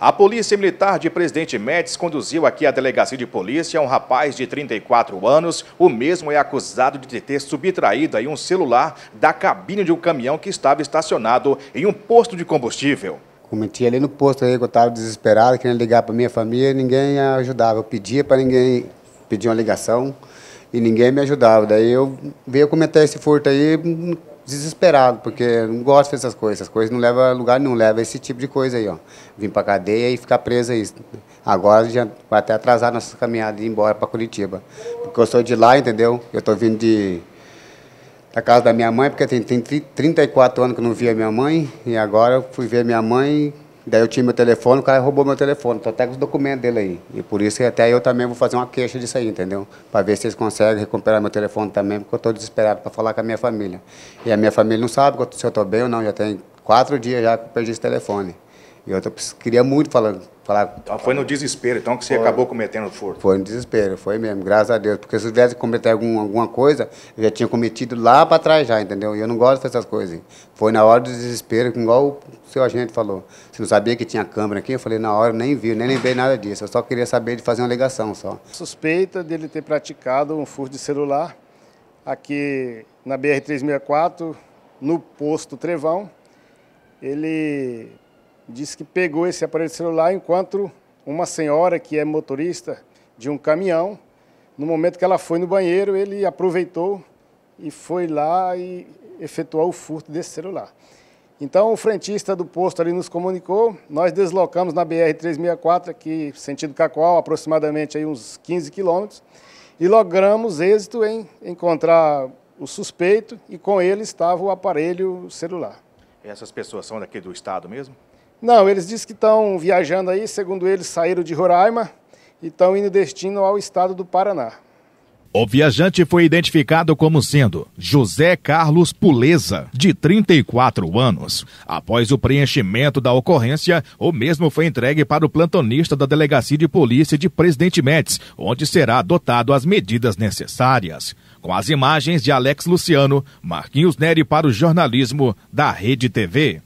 A Polícia Militar de Presidente Médici conduziu aqui à delegacia de polícia um rapaz de 34 anos. O mesmo é acusado de ter subtraído aí um celular da cabine de um caminhão que estava estacionado em um posto de combustível. Cometi ali no posto aí que eu estava desesperado, querendo ligar para minha família, ninguém ajudava. Eu pedia para ninguém, pedir uma ligação e ninguém me ajudava. Daí eu veio comentar esse furto aí, desesperado, porque não gosto dessas coisas. Essas coisas não leva a lugar nenhum, leva esse tipo de coisa aí, ó. Vim pra cadeia e ficar preso aí. Agora já vai até atrasar nossa caminhada e ir embora para Curitiba. Porque eu sou de lá, entendeu? Eu estou vindo de da casa da minha mãe, porque tem, tem 34 anos que eu não via minha mãe, e agora eu fui ver minha mãe Daí eu tinha meu telefone, o cara roubou meu telefone. Estou até com os documentos dele aí. E por isso que até eu também vou fazer uma queixa disso aí, entendeu? Para ver se eles conseguem recuperar meu telefone também, porque eu estou desesperado para falar com a minha família. E a minha família não sabe se eu estou bem ou não. Já tem quatro dias já que eu perdi esse telefone. E outra queria muito falar. falar então, foi no desespero, então, que você foi, acabou cometendo o furto? Foi no desespero, foi mesmo, graças a Deus. Porque se eu tivesse cometido algum, alguma coisa, eu já tinha cometido lá para trás já, entendeu? E eu não gosto dessas coisas. Foi na hora do desespero, igual o seu agente falou. Você não sabia que tinha câmera aqui? Eu falei, na hora nem vi, nem lembrei nada disso. Eu só queria saber de fazer uma ligação só. Suspeita dele ter praticado um furto de celular aqui na BR-364, no posto Trevão. Ele disse que pegou esse aparelho celular enquanto uma senhora que é motorista de um caminhão, no momento que ela foi no banheiro, ele aproveitou e foi lá e efetuou o furto desse celular. Então, o frentista do posto ali nos comunicou, nós deslocamos na BR-364, aqui, sentido Cacoal, aproximadamente aí uns 15 quilômetros, e logramos êxito em encontrar o suspeito e com ele estava o aparelho celular. Essas pessoas são daqui do estado mesmo? Não, eles dizem que estão viajando aí, segundo eles, saíram de Roraima e estão indo destino ao estado do Paraná. O viajante foi identificado como sendo José Carlos Puleza, de 34 anos. Após o preenchimento da ocorrência, o mesmo foi entregue para o plantonista da Delegacia de Polícia de Presidente Médici, onde será adotado as medidas necessárias. Com as imagens de Alex Luciano, Marquinhos Neri para o jornalismo da Rede TV.